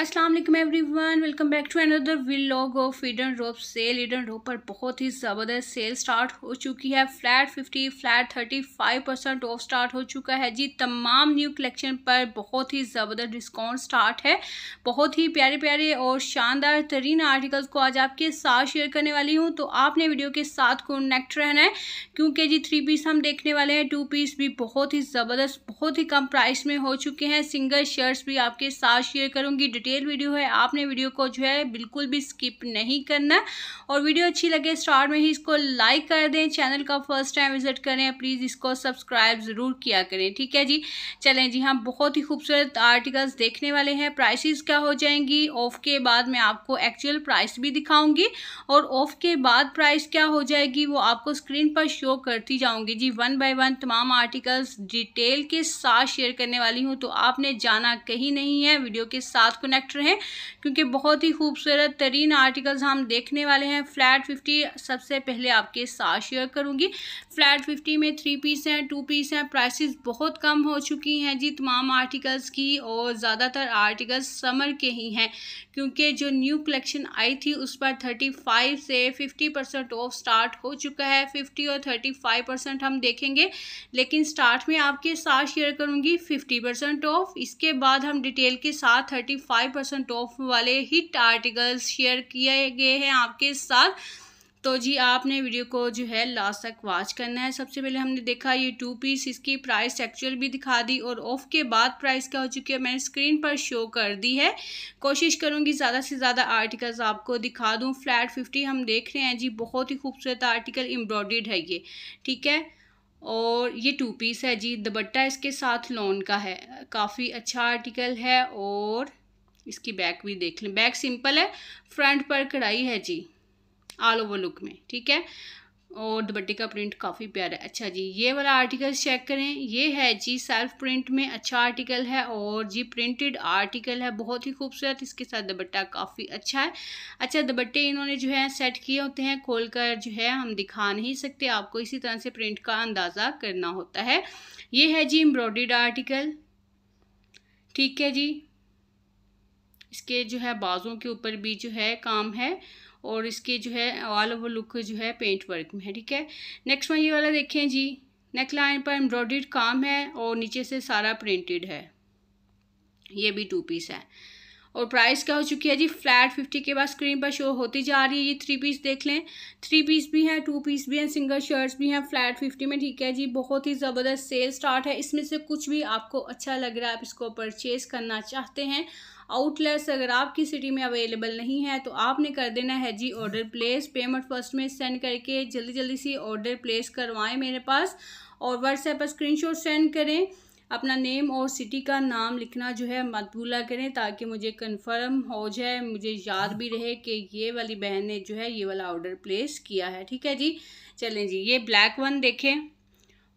अस्सलाम वालेकुम everyone welcome back to another vlog of Eden Robe sale Eden Robe पर बहुत ही ज़बरदस्त सेल स्टार्ट हो चुकी है flat 50 flat 35 percent off start हो चुका है जी तमाम न्यू कलेक्शन पर बहुत ही ज़बरदस्त डिस्काउंट स्टार्ट है बहुत ही प्यारे प्यारे और शानदार तरीन आर्टिकल्स को आज आपके साथ शेयर करने वाली हूँ तो आपने वीडियो के साथ कनेक्ट रहना है क्योंकि जी थ्री पीस हम देखने वाले हैं टू पीस भी बहुत ही ज़बरदस्त बहुत ही कम प्राइस में हो चुके हैं सिंगल शर्ट्स भी आपके साथ शेयर करूँगी डिटेल डिटेल वीडियो है आपने वीडियो को जो है बिल्कुल भी स्किप नहीं करना और वीडियो अच्छी लगे स्टार्ट में ही इसको लाइक कर दें चैनल का फर्स्ट टाइम विजिट करें प्लीज़ इसको सब्सक्राइब ज़रूर किया करें ठीक है जी चलें जी हम बहुत ही खूबसूरत आर्टिकल्स देखने वाले हैं प्राइसेस क्या हो जाएंगी ऑफ के बाद मैं आपको एक्चुअल प्राइस भी दिखाऊंगी और ऑफ के बाद प्राइस क्या हो जाएगी वो आपको स्क्रीन पर शो करती जाऊंगी जी वन बाय वन तमाम आर्टिकल्स डिटेल के साथ शेयर करने वाली हूँ तो आपने जाना कहीं नहीं है वीडियो के साथ कनेक्ट कनेक्ट हैं क्योंकि बहुत ही खूबसूरत तरीन आर्टिकल्स हम देखने वाले हैं फ्लैट फिफ्टी सबसे पहले आपके साथ शेयर करूँगी फ्लैट फिफ्टी में थ्री पीस हैं टू पीस हैं प्राइसिस बहुत कम हो चुकी हैं जी तमाम आर्टिकल्स की और ज़्यादातर आर्टिकल्स समर के ही हैं क्योंकि जो न्यू कलेक्शन आई थी उस पर थर्टी फाइव से फिफ्टी परसेंट ऑफ स्टार्ट हो चुका है फिफ्टी और थर्टी फाइव परसेंट हम देखेंगे लेकिन स्टार्ट में आपके साथ शेयर करूँगी फिफ्टी परसेंट ऑफ इसके बाद हम डिटेल के साथ थर्टी फाइव परसेंट ऑफ वाले हिट आर्टिकल्स शेयर किए गए हैं आपके साथ तो जी आपने वीडियो को जो है लास्ट तक वॉच करना है सबसे पहले हमने देखा ये टू पीस इसकी प्राइस एक्चुअल भी दिखा दी और ऑफ के बाद प्राइस क्या हो चुकी है मैंने स्क्रीन पर शो कर दी है कोशिश करूँगी ज़्यादा से ज़्यादा आर्टिकल्स आपको दिखा दूँ फ्लैट फिफ्टी हम देख रहे हैं जी बहुत ही खूबसूरत आर्टिकल एम्ब्रॉयड है ये ठीक है और ये टू पीस है जी दुपट्टा इसके साथ लॉन का है काफ़ी अच्छा आर्टिकल है और इसकी बैक भी देख लें बैक सिंपल है फ्रंट पर कढ़ाई है जी ऑल ओवर लुक में ठीक है और दुपट्टे का प्रिंट काफ़ी प्यारा है अच्छा जी ये वाला आर्टिकल चेक करें ये है जी सेल्फ प्रिंट में अच्छा आर्टिकल है और जी प्रिंटेड आर्टिकल है बहुत ही खूबसूरत इसके साथ दुपट्टा काफ़ी अच्छा है अच्छा दुपट्टे इन्होंने जो है सेट किए होते हैं खोल कर जो है हम दिखा नहीं सकते आपको इसी तरह से प्रिंट का अंदाज़ा करना होता है ये है जी एम्ब्रॉयड आर्टिकल ठीक है जी इसके जो है बाज़ों के ऊपर भी जो है काम है और इसके जो है ऑल ओवर लुक जो है पेंट वर्क में है ठीक है नेक्स्ट वन ये वाला देखें जी नेक लाइन पर एम्ब्रॉयड काम है और नीचे से सारा प्रिंटेड है ये भी टू पीस है और प्राइस क्या हो चुकी है जी फ्लैट फिफ्टी के बाद स्क्रीन पर शो होती जा रही है ये थ्री पीस देख लें थ्री पीस भी हैं टू पीस भी हैं सिंगल शर्ट्स भी हैं फ्लैट फिफ्टी में ठीक है जी बहुत ही ज़बरदस्त सेल स्टार्ट है इसमें से कुछ भी आपको अच्छा लग रहा है आप इसको परचेज़ करना चाहते हैं आउटलेट्स अगर आपकी सिटी में अवेलेबल नहीं है तो आपने कर देना है जी ऑर्डर प्लेस पेमेंट फर्स्ट में सेंड करके जल्दी जल्दी सी ऑर्डर प्लेस करवाएं मेरे पास और व्हाट्सएप पर स्क्रीनशॉट सेंड करें अपना नेम और सिटी का नाम लिखना जो है मत भूला करें ताकि मुझे कंफर्म हो जाए मुझे याद भी रहे कि ये वाली बहन ने जो है ये वाला ऑर्डर प्लेस किया है ठीक है जी चलें जी ये ब्लैक वन देखें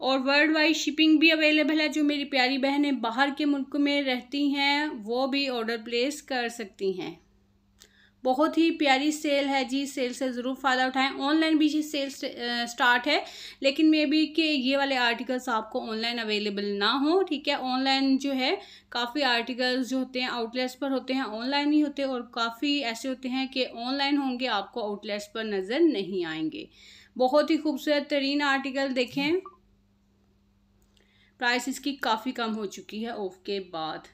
और वर्ल्ड वाइड शिपिंग भी अवेलेबल है जो मेरी प्यारी बहनें बाहर के मुल्क में रहती हैं वो भी ऑर्डर प्लेस कर सकती हैं बहुत ही प्यारी सेल है जी सेल से ज़रूर फ़ायदा उठाएं ऑनलाइन भी जी सेल स्टार्ट है लेकिन मे बी कि ये वाले आर्टिकल्स आपको ऑनलाइन अवेलेबल ना हो ठीक है ऑनलाइन जो है काफ़ी आर्टिकल्स जो होते हैं आउटलेट्स पर होते हैं ऑनलाइन ही होते हैं और काफ़ी ऐसे होते हैं कि ऑनलाइन होंगे आपको आउटलेट्स पर नज़र नहीं आएंगे बहुत ही खूबसूरत तरीन आर्टिकल देखें प्राइस इसकी काफ़ी कम हो चुकी है ऑफ के बाद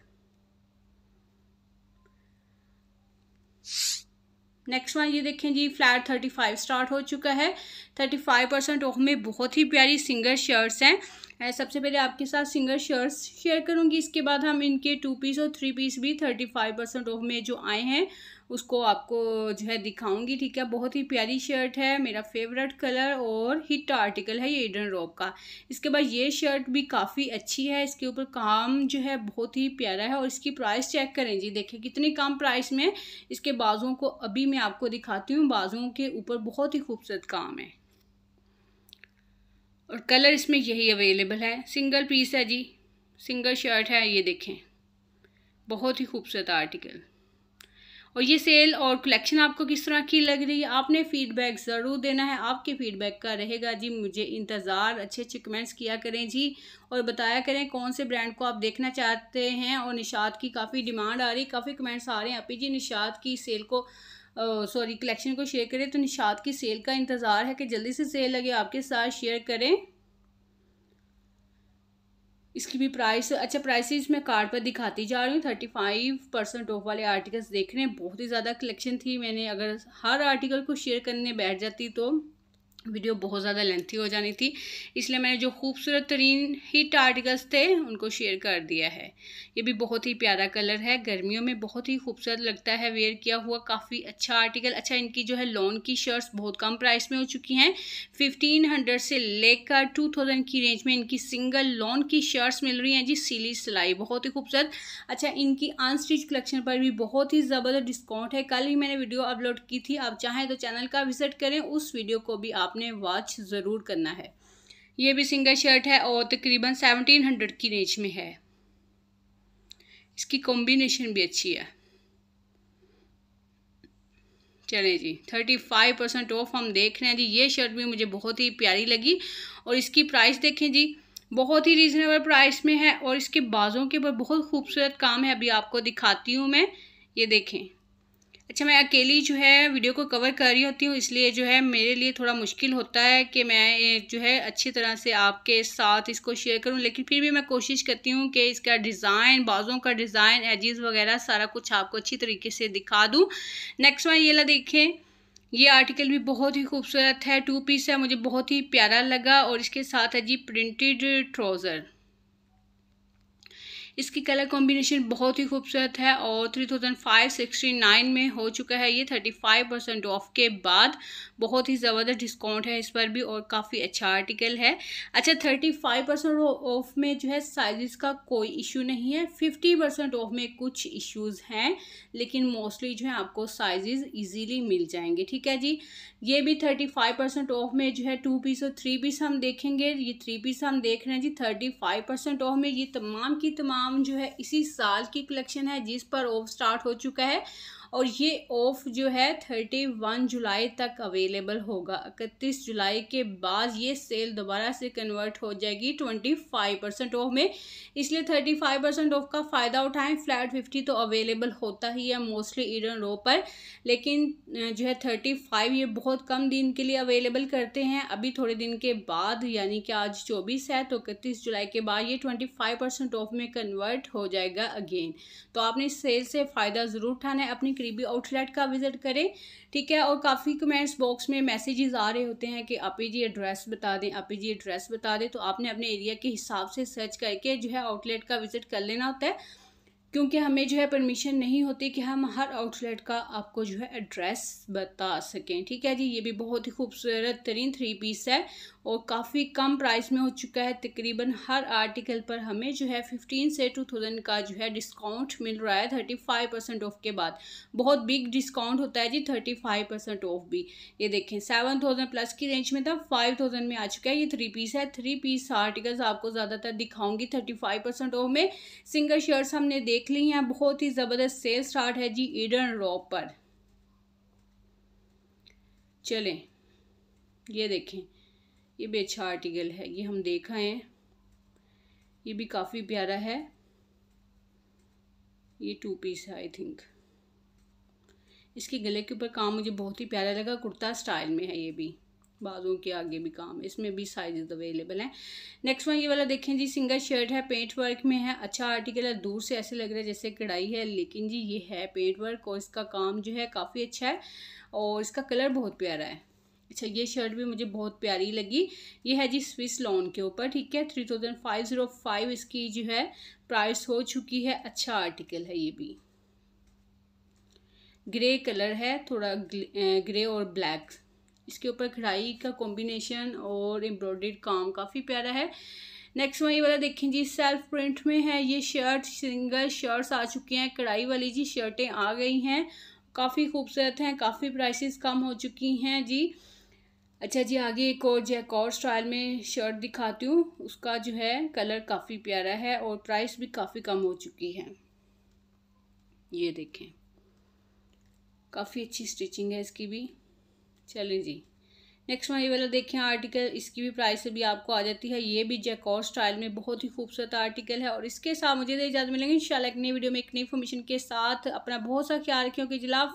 नेक्स्ट वन ये देखें जी फ्लैट थर्टी फाइव स्टार्ट हो चुका है थर्टी फाइव परसेंट ऑफ में बहुत ही प्यारी सिंगर शर्ट्स हैं सबसे पहले आपके साथ सिंगर शर्ट्स शेयर करूंगी इसके बाद हम इनके टू पीस और थ्री पीस भी थर्टी फाइव परसेंट ऑफ में जो आए हैं उसको आपको जो है दिखाऊंगी ठीक है बहुत ही प्यारी शर्ट है मेरा फेवरेट कलर और हिट आर्टिकल है ये ईडन रॉक का इसके बाद ये शर्ट भी काफ़ी अच्छी है इसके ऊपर काम जो है बहुत ही प्यारा है और इसकी प्राइस चेक करें जी देखिए कितनी कम प्राइस में इसके बाजुओं को अभी मैं आपको दिखाती हूँ बाजुओं के ऊपर बहुत ही खूबसूरत काम है और कलर इसमें यही अवेलेबल है सिंगल पीस है जी सिंगल शर्ट है ये देखें बहुत ही खूबसूरत आर्टिकल और ये सेल और कलेक्शन आपको किस तरह की लग रही है आपने फीडबैक ज़रूर देना है आपके फीडबैक का रहेगा जी मुझे इंतज़ार अच्छे अच्छे कमेंट्स किया करें जी और बताया करें कौन से ब्रांड को आप देखना चाहते हैं और निशात की काफ़ी डिमांड आ रही काफ़ी कमेंट्स आ रहे हैं आप जी निशात की सेल को सॉरी कलेक्शन को शेयर करें तो निशात की सेल का इंतज़ार है कि जल्दी से सेल लगे आपके साथ शेयर करें इसकी भी प्राइस अच्छा प्राइसेस मैं कार्ड पर दिखाती जा रही हूँ थर्टी फाइव परसेंट ऑफ वाले आर्टिकल्स देख रहे हैं बहुत ही ज़्यादा कलेक्शन थी मैंने अगर हर आर्टिकल को शेयर करने बैठ जाती तो वीडियो बहुत ज़्यादा लेंथी हो जानी थी इसलिए मैंने जो खूबसूरत तरीन हिट आर्टिकल्स थे उनको शेयर कर दिया है ये भी बहुत ही प्यारा कलर है गर्मियों में बहुत ही खूबसूरत लगता है वेयर किया हुआ काफ़ी अच्छा आर्टिकल अच्छा इनकी जो है लॉन की शर्ट्स बहुत कम प्राइस में हो चुकी हैं फिफ्टीन हंड्रेड से लेकर टू थाउजेंड की रेंज में इनकी सिंगल लॉन की शर्ट्स मिल रही हैं जी सीली सिलाई बहुत ही खूबसूरत अच्छा इनकी अनस्टिच कलेक्शन पर भी बहुत ही ज़बरदस्त डिस्काउंट है कल ही मैंने वीडियो अपलोड की थी आप चाहें तो चैनल का विजिट करें उस वीडियो को भी आप आपने वॉच ज़रूर करना है ये भी सिंगल शर्ट है और तकरीबन सेवनटीन हंड्रेड की रेंज में है इसकी कॉम्बिनेशन भी अच्छी है चले जी थर्टी फाइव परसेंट ऑफ हम देख रहे हैं जी ये शर्ट भी मुझे बहुत ही प्यारी लगी और इसकी प्राइस देखें जी बहुत ही रीज़नेबल प्राइस में है और इसके बाजों के ऊपर बहुत खूबसूरत काम है अभी आपको दिखाती हूँ मैं ये देखें अच्छा मैं अकेली जो है वीडियो को कवर कर रही होती हूँ इसलिए जो है मेरे लिए थोड़ा मुश्किल होता है कि मैं जो है अच्छी तरह से आपके साथ इसको शेयर करूँ लेकिन फिर भी मैं कोशिश करती हूँ कि इसका डिज़ाइन बाजों का डिज़ाइन एजिज़ वगैरह सारा कुछ आपको अच्छी तरीके से दिखा दूँ नेक्स्ट वाइन ये ला देखें ये आर्टिकल भी बहुत ही खूबसूरत है टू पीस है मुझे बहुत ही प्यारा लगा और इसके साथ है जी प्रिंटेड ट्राउज़र इसकी कलर कॉम्बिनेशन बहुत ही खूबसूरत है और three thousand five sixty nine में हो चुका है ये थर्टी फाइव परसेंट ऑफ के बाद बहुत ही ज़बरदस्त डिस्काउंट है इस पर भी और काफ़ी अच्छा आर्टिकल है अच्छा थर्टी फाइव परसेंट ऑफ में जो है साइज़ का कोई इशू नहीं है फिफ्टी परसेंट ऑफ में कुछ इश्यूज़ हैं लेकिन मोस्टली जो है आपको साइजेस ईजीली मिल जाएंगे ठीक है जी ये भी थर्टी फाइव परसेंट ऑफ में जो है टू पीस और थ्री पीस हम देखेंगे ये थ्री पीस हम देख रहे हैं जी थर्टी फाइव परसेंट ऑफ में ये तमाम की तमाम नाम जो है इसी साल की कलेक्शन है जिस पर ऑफ स्टार्ट हो चुका है और ये ऑफ़ जो है थर्टी वन जुलाई तक अवेलेबल होगा इकतीस जुलाई के बाद ये सेल दोबारा से कन्वर्ट हो जाएगी ट्वेंटी फाइव परसेंट ऑफ में इसलिए थर्टी फाइव परसेंट ऑफ का फ़ायदा उठाएं फ्लैट फिफ्टी तो अवेलेबल होता ही है मोस्टली ईडन रो पर लेकिन जो है थर्टी फाइव ये बहुत कम दिन के लिए अवेलेबल करते हैं अभी थोड़े दिन के बाद यानी कि आज चौबीस है तो इकतीस जुलाई के बाद ये ट्वेंटी फाइव परसेंट ऑफ में कन्वर्ट हो जाएगा अगेन तो आपने सेल से फ़ायदा ज़रूर उठाना है अपनी करीबी आउटलेट का विज़िट करें ठीक है और काफ़ी कमेंट्स बॉक्स में मैसेजेस आ रहे होते हैं कि आप जी एड्रेस बता दें आप जी एड्रेस बता दें तो आपने अपने एरिया के हिसाब से सर्च करके जो है आउटलेट का विज़िट कर लेना होता है क्योंकि हमें जो है परमिशन नहीं होती कि हम हर आउटलेट का आपको जो है एड्रेस बता सकें ठीक है जी ये भी बहुत ही खूबसूरत तरीन थ्री पीस है और काफ़ी कम प्राइस में हो चुका है तकरीबन हर आर्टिकल पर हमें जो है फिफ्टीन से टू थाउजेंड का जो है डिस्काउंट मिल रहा है थर्टी फाइव परसेंट ऑफ के बाद बहुत बिग डिस्काउंट होता है जी थर्टी फाइव परसेंट ऑफ भी ये देखें सेवन थाउजेंड प्लस की रेंज में था फाइव थाउजेंड में आ चुका है ये थ्री पीस है थ्री पीस आर्टिकल्स आपको ज़्यादातर दिखाऊंगी थर्टी फाइव परसेंट ऑफ में सिंगल शर्ट्स हमने दे देख ली हैं बहुत ही ज़बरदस्त सेल स्टार्ट है जी ईडन रॉप पर चलें ये देखें ये भी अच्छा आर्टिकल है ये हम देखा है ये भी काफ़ी प्यारा है ये टू पीस है आई थिंक इसके गले के ऊपर काम मुझे बहुत ही प्यारा लगा कुर्ता स्टाइल में है ये भी बाजों के आगे भी काम इसमें भी साइज अवेलेबल हैं नेक्स्ट वन ये वाला देखें जी सिंगल शर्ट है पेंट वर्क में है अच्छा आर्टिकल है दूर से ऐसे लग रहा है जैसे कढ़ाई है लेकिन जी ये है पेंट वर्क और इसका काम जो है काफ़ी अच्छा है और इसका कलर बहुत प्यारा है अच्छा ये शर्ट भी मुझे बहुत प्यारी लगी ये है जी स्विस लॉन के ऊपर ठीक है three thousand five zero five इसकी जो है प्राइस हो चुकी है अच्छा आर्टिकल है ये भी ग्रे कलर है थोड़ा ग्रे और ब्लैक इसके ऊपर कढ़ाई का कॉम्बिनेशन और एम्ब्रॉयड काम काफ़ी प्यारा है नेक्स्ट वही वाला देखें जी सेल्फ प्रिंट में है ये शर्ट सिंगल शर्ट्स आ चुके हैं कढ़ाई वाली जी शर्टें आ गई हैं काफ़ी खूबसूरत हैं काफ़ी प्राइसेस कम हो चुकी हैं जी अच्छा जी आगे एक और जैकॉर स्टाइल में शर्ट दिखाती हूँ उसका जो है कलर काफ़ी प्यारा है और प्राइस भी काफ़ी कम हो चुकी है ये देखें काफ़ी अच्छी स्टिचिंग है इसकी भी चलें जी नेक्स्ट ये वाला देखें आर्टिकल इसकी भी प्राइस अभी आपको आ जाती है ये भी जैकॉर स्टाइल में बहुत ही खूबसूरत आर्टिकल है और इसके साथ मुझे तो इजाज़त मिलेंगे इन एक नई वीडियो में एक नई इन्फॉर्मेशन के साथ अपना बहुत सा ख्याल रखें क्योंकि जिला